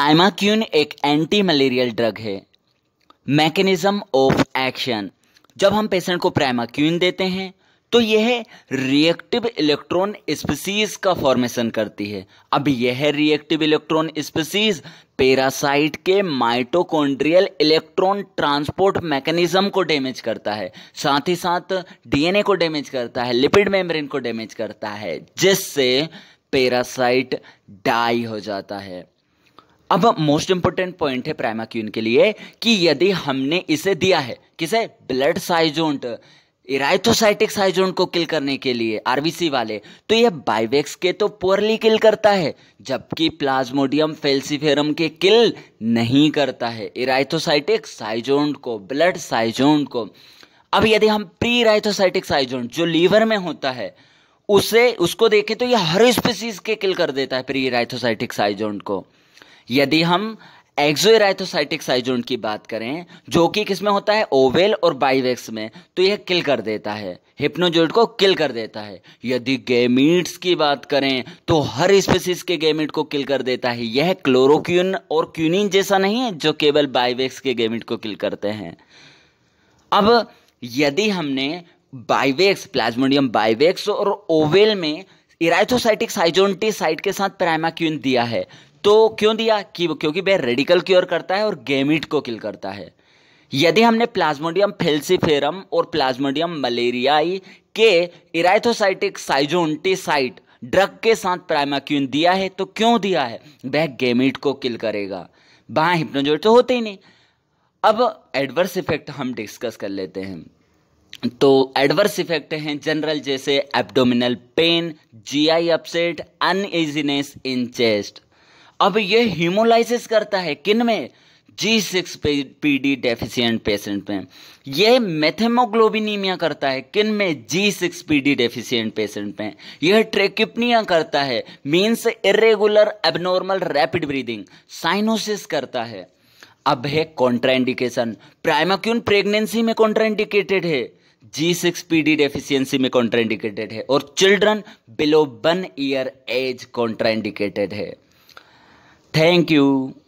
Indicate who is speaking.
Speaker 1: आइमाक्यून एक anti malarial drug है mechanism of action जब हम पेशेंट को प्राइमाक्यून देते हैं तो यह रिएक्टिव इलेक्ट्रॉन स्पीसीज का फॉर्मेशन करती है अब यह रिएक्टिव इलेक्ट्रॉन स्पीसीज पेरासाइट के माइटोकॉन्ड्रियल इलेक्ट्रॉन ट्रांसपोर्ट मैकेनिज्म को डैमेज करता है साथ ही साथ डीएनए को डैमेज करता है लिपिड मेम्ब्रेन को डैमेज करता है जिससे पेरासाइट डाई हो जाता है अब मोस्ट इंपोर्टेंट पॉइंट है प्राइमा क्यून के लिए कि यदि हमने इसे दिया है किसे ब्लड साइजोंट इराइथोसाइटिक साइजोंट को किल करने के लिए आरबीसी वाले तो यह बाइवेक्स के तो पोअरली किल करता है जबकि प्लाज्मोडियम फेल्सिफेरम के किल नहीं करता है इराइथोसाइटिक साइजोंट को ब्लड साइजोंट को अब यदि हम प्री इराइथोसाइटिक साइजोंट जो लीवर में होता है उसे उसको देखें तो यह हर स्पीसीज के किल कर देता है प्री इराइथोसाइटिक साइजोंट को यदि हम एक्जोराइथोसाइटिक साइजोन की बात करें जो कि किसमें होता है ओवेल और बाइवेक्स में तो यह किल कर देता है हिप्नोजोइड को किल कर देता है यदि गेमिट्स की बात करें तो हर स्पेसिस के गेमिट को किल कर देता है यह क्लोरोक्यून और क्यूनिन जैसा नहीं है जो केवल बाइवेक्स के गेमिट को किल करते हैं अब यदि हमने बाइवेक्स प्लाज्मोडियम बाइवेक्स और ओवेल में इराइथोसाइटिक साइजोनटी साइट के साथ प्राइमाक्यून दिया है तो क्यों दिया कि क्योंकि वह रेडिकल क्योर करता है और गेमिट को किल करता है यदि हमने प्लाज्मोडियम फेल्सिफेरम और प्लाज्मोडियम मलेरियाई के इराथोसाइटिक साइजोन्टीसाइट ड्रग के साथ प्राइमाक्यून दिया है तो क्यों दिया है वह गेमिट को किल करेगा वहाँ हिप्नोजोइड तो होते ही नहीं अब एडवर्स इफेक्ट हम डिस्कस कर लेते हैं तो एडवर्स इफेक्ट हैं जनरल जैसे abdominal pain GI upset uneasiness in chest अब ये हीमोलाइसिस करता है किन में G six P D deficient patient में यह मेथेमोग्लोबिनीमिया करता है किन में G six P D deficient patient में यह ट्रेकिपनिया करता है means irregular abnormal rapid breathing cyanosis करता है अब है कॉन्ट्राइंडिकेशन प्राइमाक्यून प्रेगनेंसी में कॉन्ट्राइंडिकेटेड है G six P D deficiency में कॉन्ट्राइंडिकेटेड है और children below one year age contraindicated है thank you